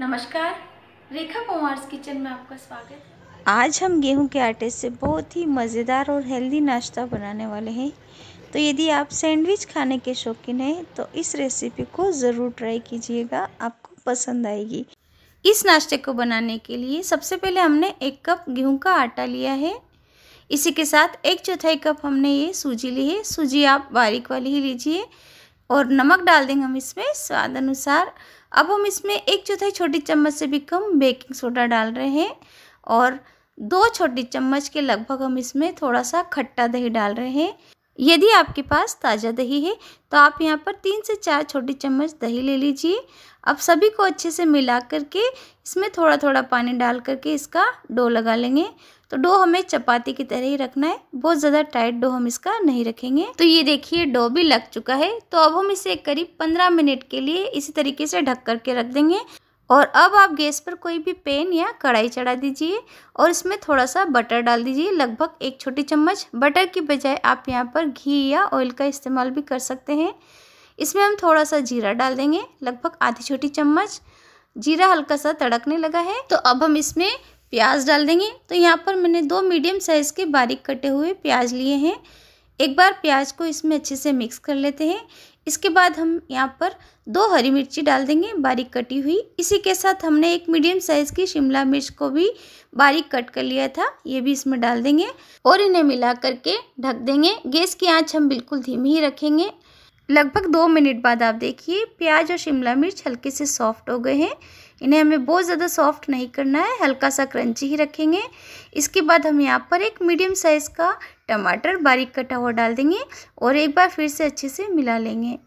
नमस्कार रेखा Kumars kitchen में आपका स्वागत है आज हम गेहूं के आटे से बहुत ही मज़ेदार और हेल्दी नाश्ता बनाने वाले हैं तो यदि आप सैंडविच खाने के शौकीन हैं तो इस रेसिपी को ज़रूर ट्राई कीजिएगा आपको पसंद आएगी इस नाश्ते को बनाने के लिए सबसे पहले हमने एक कप गेहूं का आटा लिया है इसी के साथ एक चौथाई कप हमने ये सूजी ली है सूजी आप बारीक वाली ही लीजिए और नमक डाल देंगे हम इसमें स्वाद अनुसार अब हम इसमें एक चौथाई छोटी चम्मच से भी कम बेकिंग सोडा डाल रहे हैं और दो छोटी चम्मच के लगभग हम इसमें थोड़ा सा खट्टा दही डाल रहे हैं यदि आपके पास ताज़ा दही है तो आप यहाँ पर तीन से चार छोटी चम्मच दही ले लीजिए अब सभी को अच्छे से मिला करके इसमें थोड़ा थोड़ा पानी डाल करके इसका डो लगा लेंगे तो डो हमें चपाती की तरह ही रखना है बहुत ज़्यादा टाइट डो हम इसका नहीं रखेंगे तो ये देखिए डो भी लग चुका है तो अब हम इसे करीब पंद्रह मिनट के लिए इसी तरीके से ढक करके रख देंगे और अब आप गैस पर कोई भी पेन या कढ़ाई चढ़ा दीजिए और इसमें थोड़ा सा बटर डाल दीजिए लगभग एक छोटी चम्मच बटर की बजाय आप यहाँ पर घी या ऑयल का इस्तेमाल भी कर सकते हैं इसमें हम थोड़ा सा जीरा डाल देंगे लगभग आधी छोटी चम्मच जीरा हल्का सा तड़कने लगा है तो अब हम इसमें प्याज डाल देंगे तो यहाँ पर मैंने दो मीडियम साइज़ के बारीक कटे हुए प्याज लिए हैं एक बार प्याज को इसमें अच्छे से मिक्स कर लेते हैं इसके बाद हम यहाँ पर दो हरी मिर्ची डाल देंगे बारीक कटी हुई इसी के साथ हमने एक मीडियम साइज़ की शिमला मिर्च को भी बारीक कट कर लिया था ये भी इसमें डाल देंगे और इन्हें मिला करके ढक देंगे गैस की आंच हम बिल्कुल धीमी ही रखेंगे लगभग दो मिनट बाद आप देखिए प्याज और शिमला मिर्च हल्के से सॉफ्ट हो गए हैं इन्हें हमें बहुत ज़्यादा सॉफ्ट नहीं करना है हल्का सा क्रंची ही रखेंगे इसके बाद हम यहाँ पर एक मीडियम साइज़ का टमाटर बारीक कटा हुआ डाल देंगे और एक बार फिर से अच्छे से मिला लेंगे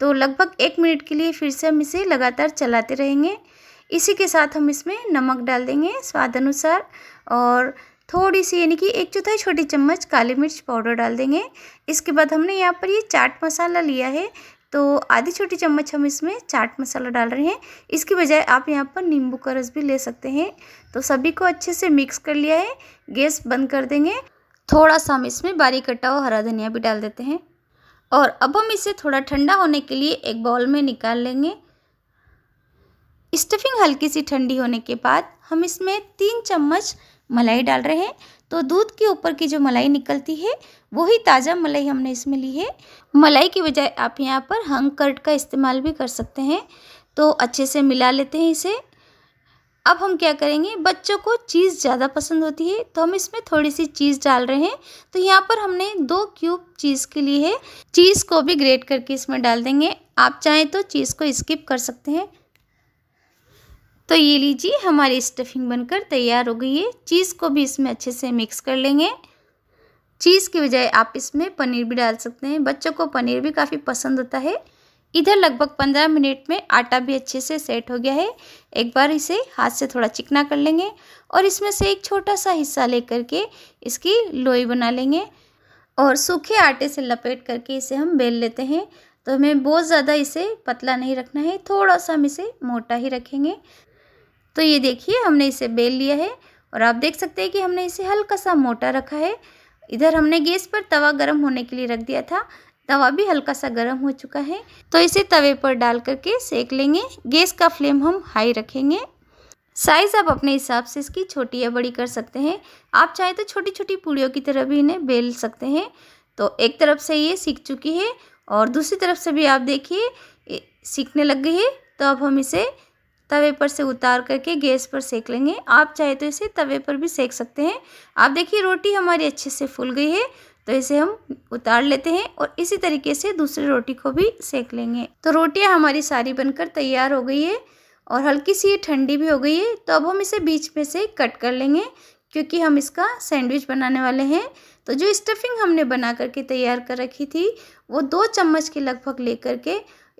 तो लगभग एक मिनट के लिए फिर से हम इसे लगातार चलाते रहेंगे इसी के साथ हम इसमें नमक डाल देंगे स्वाद अनुसार और थोड़ी सी यानी कि एक चौथाई छोटी चम्मच काली मिर्च पाउडर डाल देंगे इसके बाद हमने यहाँ पर ये चाट मसाला लिया है तो आधी छोटी चम्मच हम इसमें चाट मसाला डाल रहे हैं इसकी बजाय आप यहाँ पर नींबू का रस भी ले सकते हैं तो सभी को अच्छे से मिक्स कर लिया है गैस बंद कर देंगे थोड़ा सा हम इसमें बारीक कटा हुआ हरा धनिया भी डाल देते हैं और अब हम इसे थोड़ा ठंडा होने के लिए एक बाउल में निकाल लेंगे स्टफिंग हल्की सी ठंडी होने के बाद हम इसमें तीन चम्मच मलाई डाल रहे हैं तो दूध के ऊपर की जो मलाई निकलती है वही ताज़ा मलाई हमने इसमें ली है मलाई की बजाय आप यहाँ पर हंग कर्ट का इस्तेमाल भी कर सकते हैं तो अच्छे से मिला लेते हैं इसे अब हम क्या करेंगे बच्चों को चीज़ ज़्यादा पसंद होती है तो हम इसमें थोड़ी सी चीज़ डाल रहे हैं तो यहाँ पर हमने दो क्यूब चीज़ के लिए है चीज़ को भी ग्रेट करके इसमें डाल देंगे आप चाहें तो चीज़ को स्किप कर सकते हैं तो ये लीजिए हमारी स्टफिंग बनकर तैयार हो गई है चीज़ को भी इसमें अच्छे से मिक्स कर लेंगे चीज़ के बजाय आप इसमें पनीर भी डाल सकते हैं बच्चों को पनीर भी काफ़ी पसंद होता है इधर लगभग पंद्रह मिनट में आटा भी अच्छे से सेट हो गया है एक बार इसे हाथ से थोड़ा चिकना कर लेंगे और इसमें से एक छोटा सा हिस्सा ले करके इसकी लोई बना लेंगे और सूखे आटे से लपेट करके इसे हम बेल लेते हैं तो हमें बहुत ज़्यादा इसे पतला नहीं रखना है थोड़ा सा हम इसे मोटा ही रखेंगे तो ये देखिए हमने इसे बेल लिया है और आप देख सकते हैं कि हमने इसे हल्का सा मोटा रखा है इधर हमने गैस पर तवा गर्म होने के लिए रख दिया था तवा भी हल्का सा गर्म हो चुका है तो इसे तवे पर डाल करके सेक लेंगे गैस का फ्लेम हम हाई रखेंगे साइज़ आप अपने हिसाब से इसकी छोटी या बड़ी कर सकते हैं आप चाहे तो छोटी छोटी पूड़ियों की तरह भी इन्हें बेल सकते हैं तो एक तरफ से ये सीख चुकी है और दूसरी तरफ से भी आप देखिए सीखने लग गई है तो अब हम इसे तवे पर से उतार करके गैस पर सेक लेंगे आप चाहे तो इसे तवे पर भी सेक सकते हैं आप देखिए रोटी हमारी अच्छे से फूल गई है तो इसे हम उतार लेते हैं और इसी तरीके से दूसरी रोटी को भी सेक लेंगे तो रोटियाँ हमारी सारी बनकर तैयार हो गई है और हल्की सी ये ठंडी भी हो गई है तो अब हम इसे बीच में से कट कर लेंगे क्योंकि हम इसका सैंडविच बनाने वाले हैं तो जो स्टफिंग हमने बना करके तैयार कर रखी थी वो दो चम्मच के लगभग लेकर के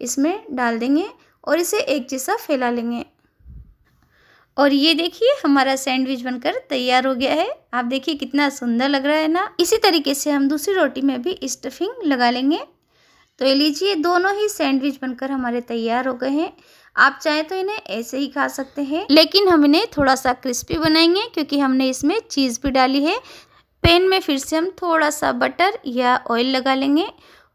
इसमें डाल देंगे और इसे एक जैसा फैला लेंगे और ये देखिए हमारा सैंडविच बनकर तैयार हो गया है आप देखिए कितना सुंदर लग रहा है ना इसी तरीके से हम दूसरी रोटी में भी स्टफिंग लगा लेंगे तो ये लीजिए दोनों ही सैंडविच बनकर हमारे तैयार हो गए हैं आप चाहे तो इन्हें ऐसे ही खा सकते हैं लेकिन हम इन्हें थोड़ा सा क्रिस्पी बनाएंगे क्योंकि हमने इसमें चीज़ भी डाली है पैन में फिर से हम थोड़ा सा बटर या ऑयल लगा लेंगे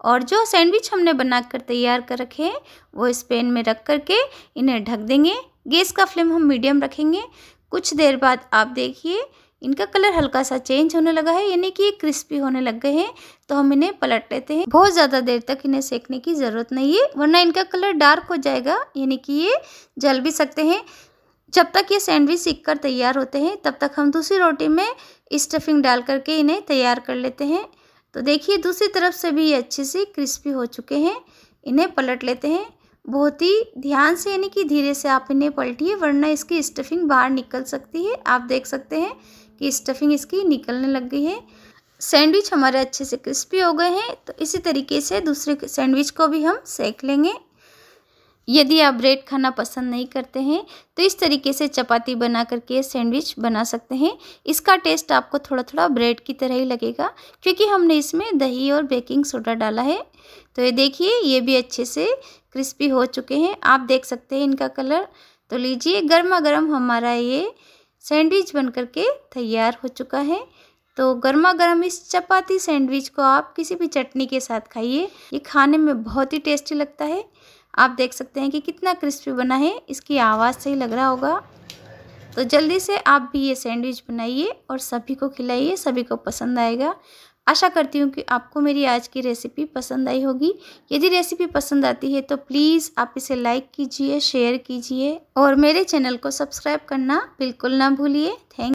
और जो सैंडविच हमने बनाकर तैयार कर रखे हैं वो इस पैन में रख कर के इन्हें ढक देंगे गैस का फ्लेम हम मीडियम रखेंगे कुछ देर बाद आप देखिए इनका कलर हल्का सा चेंज होने लगा है यानी कि ये क्रिस्पी होने लग गए हैं तो हम इन्हें पलट लेते हैं बहुत ज़्यादा देर तक इन्हें सेकने की ज़रूरत नहीं है वरना इनका कलर डार्क हो जाएगा यानी कि ये जल भी सकते हैं जब तक ये सैंडविच सीख कर तैयार होते हैं तब तक हम दूसरी रोटी में स्टफिंग डाल करके इन्हें तैयार कर लेते हैं तो देखिए दूसरी तरफ से भी ये अच्छे से क्रिस्पी हो चुके हैं इन्हें पलट लेते हैं बहुत ही ध्यान से यानी कि धीरे से आप इन्हें पलटिए वरना इसकी स्टफिंग बाहर निकल सकती है आप देख सकते हैं कि स्टफिंग इसकी निकलने लग गई है सैंडविच हमारे अच्छे से क्रिस्पी हो गए हैं तो इसी तरीके से दूसरे सैंडविच को भी हम सेक लेंगे यदि आप ब्रेड खाना पसंद नहीं करते हैं तो इस तरीके से चपाती बना करके सैंडविच बना सकते हैं इसका टेस्ट आपको थोड़ा थोड़ा ब्रेड की तरह ही लगेगा क्योंकि हमने इसमें दही और बेकिंग सोडा डाला है तो ये देखिए ये भी अच्छे से क्रिस्पी हो चुके हैं आप देख सकते हैं इनका कलर तो लीजिए गर्मा गर्म हमारा ये सैंडविच बन करके तैयार हो चुका है तो गर्मा गर्म इस चपाती सैंडविच को आप किसी भी चटनी के साथ खाइए ये खाने में बहुत ही टेस्टी लगता है आप देख सकते हैं कि कितना क्रिस्पी बना है इसकी आवाज़ से ही लग रहा होगा तो जल्दी से आप भी ये सैंडविच बनाइए और सभी को खिलाइए सभी को पसंद आएगा आशा करती हूँ कि आपको मेरी आज की रेसिपी पसंद आई होगी यदि रेसिपी पसंद आती है तो प्लीज़ आप इसे लाइक कीजिए शेयर कीजिए और मेरे चैनल को सब्सक्राइब करना बिल्कुल ना भूलिए थैंक